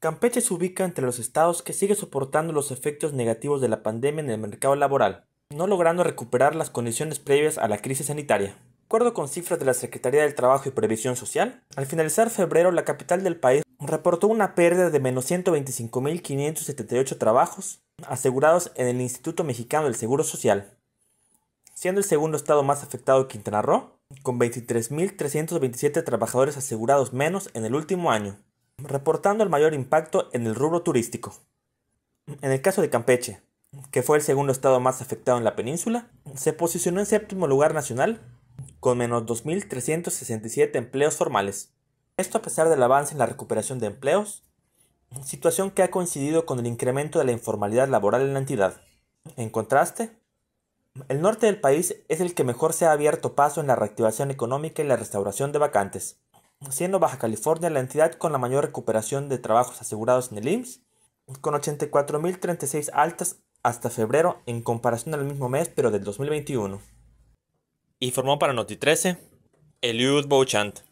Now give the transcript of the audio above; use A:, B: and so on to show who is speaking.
A: Campeche se ubica entre los estados que sigue soportando los efectos negativos de la pandemia en el mercado laboral, no logrando recuperar las condiciones previas a la crisis sanitaria. De acuerdo con cifras de la Secretaría del Trabajo y Previsión Social, al finalizar febrero la capital del país reportó una pérdida de menos 125.578 trabajos asegurados en el Instituto Mexicano del Seguro Social, siendo el segundo estado más afectado de Quintana Roo, con 23.327 trabajadores asegurados menos en el último año reportando el mayor impacto en el rubro turístico. En el caso de Campeche, que fue el segundo estado más afectado en la península, se posicionó en séptimo lugar nacional con menos 2.367 empleos formales. Esto a pesar del avance en la recuperación de empleos, situación que ha coincidido con el incremento de la informalidad laboral en la entidad. En contraste, el norte del país es el que mejor se ha abierto paso en la reactivación económica y la restauración de vacantes siendo Baja California la entidad con la mayor recuperación de trabajos asegurados en el IMSS, con 84.036 altas hasta febrero en comparación al mismo mes pero del 2021. Informó para Noti 13 Eliud Bouchant.